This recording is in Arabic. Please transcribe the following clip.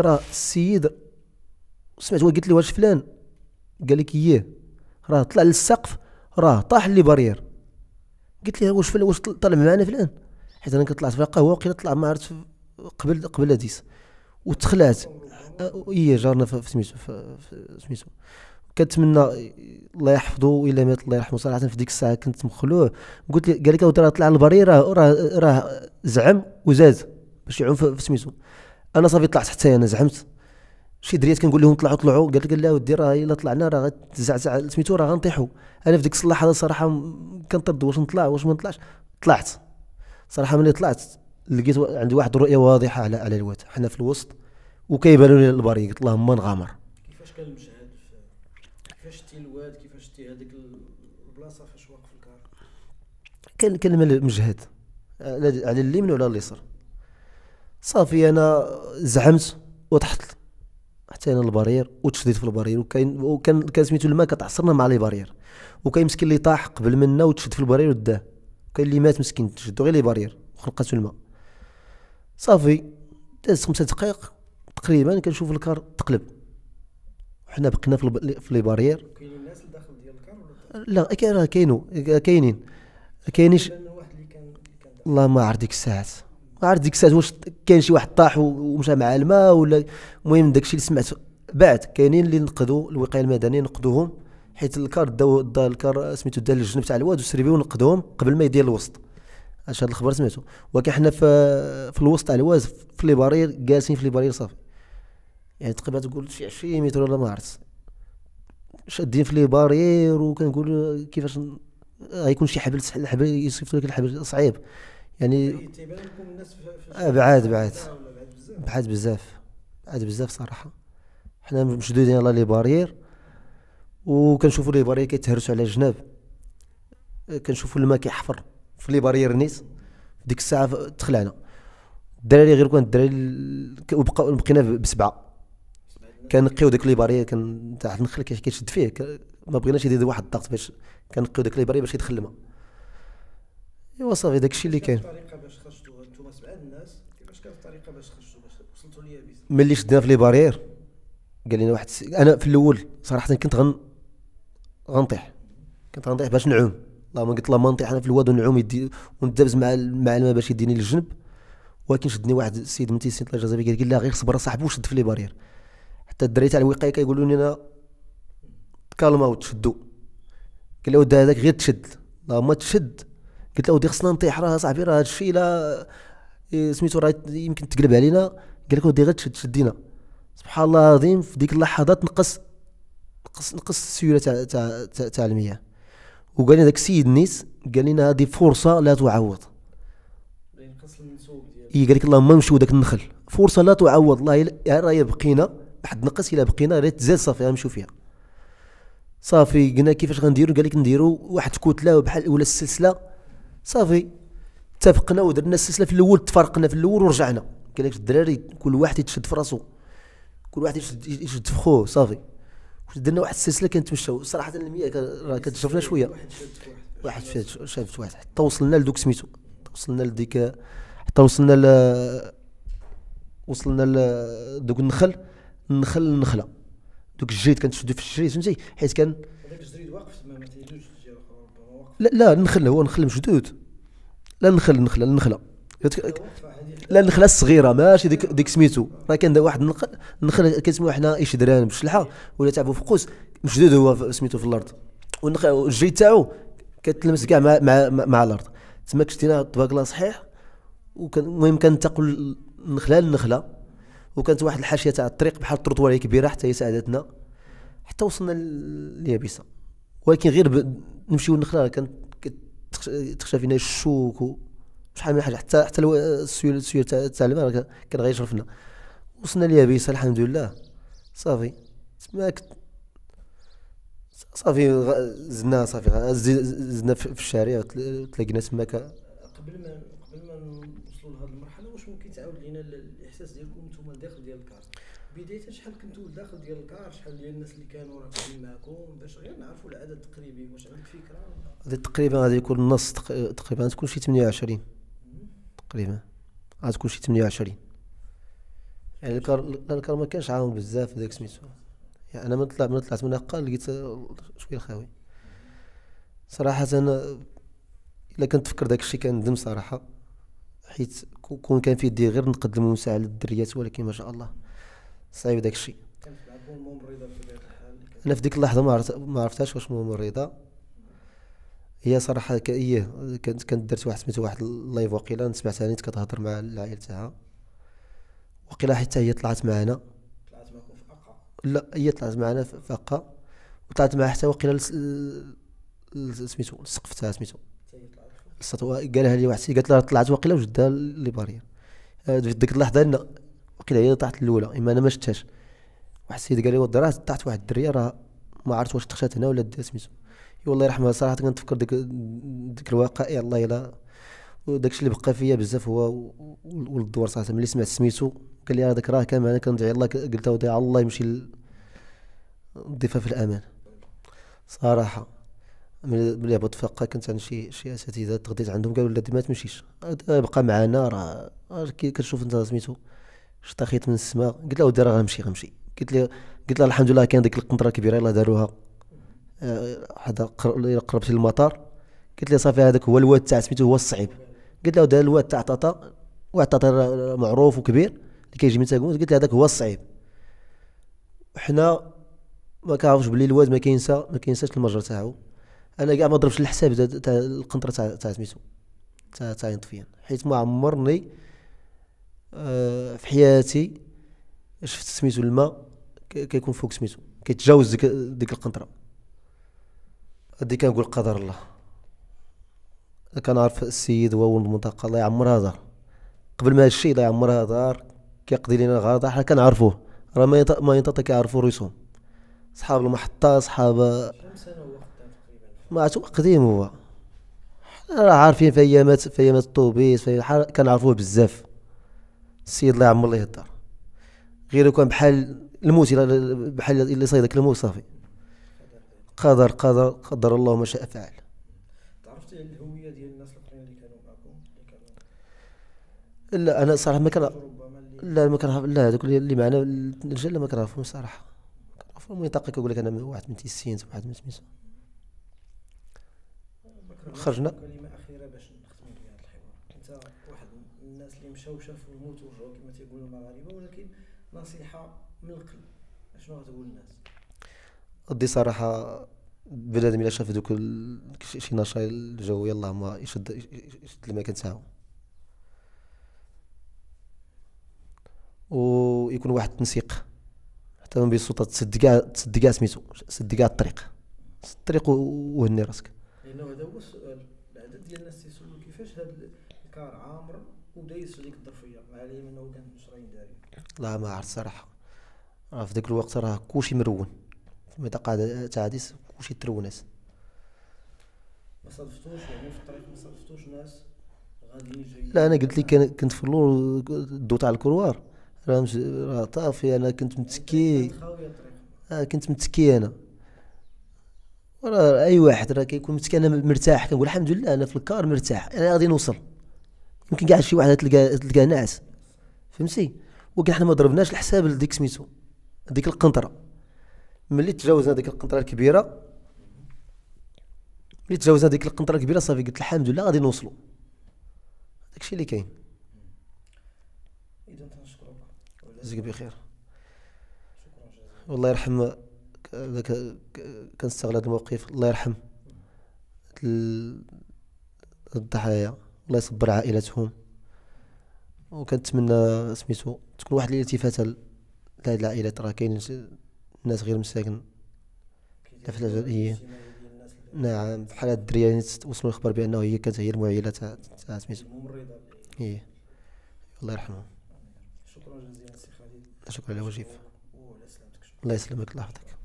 راه السيد سمعت قلت له واش فلان قال لك ايه راه طلع للسقف راه طاح لي بارير قلت له واش فلان واش طلع معنا فلان حيت انا طلعت في القهوه وقيلا طلع ما عرفت قبل قبل اديس وتخلعت ايه, إيه، جارنا في سميتو سميتو كنتمنى الله يحفظه الى مات الله يرحمه صراحه في ديك الساعه كنت مخلوع قلت لي قال لك راه طلع البريره راه راه راه زعم وزاد باش يعوم في سميتو انا صافي طلعت حتى انا زعمت شي دريات كنقول لهم طلعوا طلعوا قالت لك لا ودي راه الا طلعنا راه غتزعزع سميتو راه غنطيحوا انا في ديك الصلاحه صراحه كنطرد واش نطلع واش ما نطلعش طلعت صراحه ملي طلعت لقيت عندي واحد الرؤيه واضحه على على الواد حنا في الوسط وكيبانوا لي البريق قلت اللهم نغامر كيفاش كان المشهد كيفاش شتي الواد كيفاش شتي هذيك البلاصه فاش واقف الكار كان كان المجهد على اليمين وعلى اليسار صافي انا زعمت وطحت حتى انا البارير وتشديت في البارير وكاين وكان كان سميتو الماء كتعصرنا مع لي بارير وكاين مسكين اللي طاح قبل منا وتشد في البارير وداه كاين اللي مات مسكين تشدو غير لي بارير وخلقاتو الماء صافي داز خمسة دقائق تقريبا كنشوف الكار تقلب وحنا بقينا في, الب... في لي بارير كاينين الناس الداخل ديال الكار ولا لا راه كاينو كاينين كاينينش الله ما عرف ديك الساعات عرفت ديك الساعه واش كاين شي واحد طاح ومشى مع الماء ولا المهم داكشي اللي سمعت بعد كاينين اللي نقذوا الوقايه المدنيه نقدوهم حيت الكار داو دا الكار سميتو دار الجنب تاع الواد وسريبي ونقذوهم قبل ما يدير الوسط اش هذا الخبر سمعتو ولكن حنا في, في الوسط تاع الواد في لي بارير جالسين في لي بارير صافي يعني تقريبا تقول شي 20 متر ولا ما عرفت شادين في لي بارير وكنقول كيفاش غيكون شي حبل الحبل يصيفط لك الحبل صعيب يعني, يعني آه، بعاد بعاد بعاد بزاف بعاد بزاف صراحه حنا مشدودين على لي بارير وكنشوفوا لي بارير كيتهرسوا على الجناب آه، كنشوفوا الماء كيحفر في لي بارير نيس ديك الساعه تخلعنا الدراري غير كون الدراري بقينا بسبعه كنقيو ديك لي بارير كان تاع النخل كيشد فيه ما بغيناش يدير واحد الضغط باش كنقيو ديك لي بارير باش يدخل الماء ايوا صافي داكشي اللي كاين الطريقه باش سبعه الناس كيفاش كانت الطريقه باش خرجتوا ملي شدنا في لي بارير قال لنا واحد انا في الاول صراحه كنت غن غنطيح كنت غنطيح باش نعوم اللهم قلت ما نطيح انا في الواد ونعوم يدي وندابز مع مع الماء باش يديني للجنب ولكن شدني واحد السيد من تيسين يجازيه قال لا غير صبر صاحبي وشد في لي بارير حتى الدراري تاع الوقايه كيقولوا لنا تكالما وتشدوا قال له هذاك غير تشد اللهم تشد قلت له ودي خصنا نطيح راه صاحبي راه هاد الشفيله سميتو راه يمكن تقلب علينا قال لك ودي غير تشد شدينا سبحان الله العظيم في ديك اللحظات نقص نقص نقص السيوله تاع تاع تاع المياه وقال لي ذاك السيد نيس قال لنا هذه فرصه لا تعوض اي قال لك اللهم نمشيو ذاك النخل فرصه لا تعوض الله يل... راه بقينا واحد نقص الا بقينا راه تزاد صافي غنمشيو فيها صافي قلنا كيفاش غنديرو قال لك نديرو واحد كتله بحال ولا السلسله صافي اتفقنا ودرنا السلسله في الاول تفرقنا في الاول ورجعنا لك الدراري كل واحد يتشد في راسو كل واحد يشد, يشد في خوه صافي درنا واحد السلسله كنتمشاو صراحه المياه راه كتشرفنا شويه واحد شاف شافت واحد حتى وصلنا لدوك سميتو وصلنا لديك حتى وصلنا ل وصلنا لدوك النخل النخل النخله دوك الجريد كنتشدو في الجريد فهمتي حيت كان هذاك الجريد واقف تما ما تيدوش لا لا النخل هو نخل مشدود لا النخل النخله النخله لا النخله الصغيره ماشي ديك ديك سميتو راه كان واحد النخل كنسموه حنا اشدران بالشلحه ولا تاع بوفقوس مشدود هو سميتو في الارض والجي تاعو كتلمس كاع مع, مع, مع الارض تما كشتينا الطباقله صحيح وكان المهم كنتقل النخله للنخله وكانت واحد الحاشيه تاع الطريق بحال التروطواريه كبيره حتى هي ساعدتنا حتى وصلنا لليابسه ولكن غير نمشيو النخله كانت تخشى فينا الشوك وشحال من حاجه حتى حتى السيول السيول تاع الماء كان غيشرفنا وصلنا اليابسه الحمد لله صافي تما صافي زدنا صافي زدنا في الشارع تلاقينا تماك قبل ما قبل ما نوصلوا لهذه المرحله واش ممكن تعاود لينا الاحساس ديالكم نتوما داخل ديال الكار بدايه شحال كنتو داخل ديال الكار شحال ديال الناس اللي كانوا راكبين معكم باش غير نعرفوا العدد التقريبي واش عندك فكره هذا تقريبا غادي يكون النص تقريبا تكون شي 28 تقريبا غتكون شي 28 يعني الكار الكار ما كانش عاون بزاف داك سميتو يعني انا من طلع من طلعت من هكا لقيت شويه خاوي صراحه انا الا كنت فكر داك الشيء كندم صراحه حيت كون كان في يدي غير نقدم مساعده للدريات ولكن ما شاء الله صعيب داك الشيء انا في ديك اللحظه ما عرفت ما عرفتهاش واش ممرضه هي صراحه ك... إيه كانت كانت درت واحد سميتو واحد اللايف وقيلا سمعتها نيت كتهضر مع العائله تاعها وقيلا حتى هي طلعت معنا طلعت معكم في اقا لا هي طلعت معنا في اقا وطلعت معها حتى وقيلا سميتو السقف تاع سميتو قالها لي واحد قالت لها طلعت وقيلا وجدها لي بارير آه، في ديك اللحظه وكذا هي طاحت الاولى اما انا ما شفتهاش واحد السيد قال لي ودي راه طاحت واحد الدريه راه ما عرفت واش تخشات هنا ولا سميتو والله يرحمها صراحه كنتفكر ديك ديك الوقائع الله يلا وداكشي اللي بقى فيا بزاف هو ولد الدوار صراحه ملي سمعت سميتو قال لي راه راه كان معنا كندعي الله قلت له الله يمشي الضفه في الامان صراحه ملي هبط فقه كنت عند شي شي اساتذه تغديت عندهم قالوا لا ما تمشيش أه، بقى معانا راه كنشوف كتشوف انت سميتو شطا خيط من السماء قلت له ودي راه غنمشي غنمشي قلت له قلت له الحمد لله كان ديك القنطره الكبيره يلاه داروها حدا آه، قربت للمطار قلت له صافي هذاك هو الواد تاع سميتو هو الصعيب قلت له دار الواد تاع طاطا واحد طاطا معروف وكبير اللي كيجي من تاكوز قلت له هذاك هو الصعيب حنا ما كنعرفش بلي الواد ما كينسى ما كينساش المجر تاعو انا كاع ما ضربتش الحساب تاع القنطره تاع تاع سميتو تاع تاع ينطفيان حيت ما عمرني آه، في حياتي شفت سميتو الماء كيكون فوق سميتو كيتجاوز ديك, ديك القنطره هادي كنقول قدر الله كنعرف السيد هو ولد المنطقه الله يعمرها دار قبل ما هادشي الله يعمرها دار كيقضي لينا الغرض حنا كنعرفوه راه ما ما ينطق كيعرفو ريسهم صحاب المحطه صحاب ما عرفتو قديم هو راه عارفين في ايامات في ايامات الطوبيس في كنعرفوه بزاف السيد الله يعمر الله الدار غير كان بحال الموت بحال اللي صيدك الموت صافي قدر قدر قدر الله ما شاء فعل عرفتي الهويه ديال الناس اللي كانوا معكم لا انا صراحه ما كان لا ما كنعرف لا هذوك اللي معنا الرجال ما كنعرفهم صراحه كنعرفهم المنطقه كيقول لك انا واحد من تيسينت واحد من سميتو خرجنا شافوا الموت ورجعوا كما تيقولوا المغاربه ولكن نصيحه من القلب شنو غتقول للناس دي صراحه بنادم الا شاف دوك شي نشاط الجو يلاه ما يشد يشد المكان تاعو ويكون واحد التنسيق حتى من بين السلطه تسد كاع تسد كاع سميتو سد كاع الطريق سد الطريق وهني راسك لانه هذا هو السؤال العدد ديال الناس تيسولوا كيفاش هذا الكار عامر ودايس هذيك الظرفيه مع العلم انه كان مشروعين داري لا ما عرفت صراحه راه في ذاك الوقت راه كلشي مرون في المنطقه تاع عديس كلشي ترونات ما صادفتوش يعني في الطريق ما صادفتوش ناس غاديين جايين لا انا قلت لك كنت في اللور دوت على الكروار راه مش... راه طافي انا كنت متكي آه كنت متكي انا راه اي واحد راه كيكون متكي انا مرتاح كنقول الحمد لله انا في الكار مرتاح انا غادي نوصل يمكن كاع شي واحد تلقى تلقاه ناعس فهمتي ولكن حنا ما ضربناش الحساب لديك سميتو ديك القنطره ملي تجاوزنا ديك القنطره الكبيره ملي تجاوزنا ديك القنطره الكبيره صافي قلت الحمد لله غادي نوصلوا داكشي اللي كاين اذا تنشكرك جزاك بخير والله يرحم ذاك كنستغل هذا الموقف الله يرحم الضحايا الله يصبر عائلتهم وكنتمنى سميتو تكون واحد الالتفاته لهاد العائلات راه كاين الناس غير مساكن لا في الجزائريه نعم بحال هاد الدريه اللي وصلوا الخبر بانه هي كانت هي المعيله تاع تاع سميتو ايه الله يرحمه شكرا جزيلا سي خالد شكرا على وجهك الله يسلمك الله يحفظك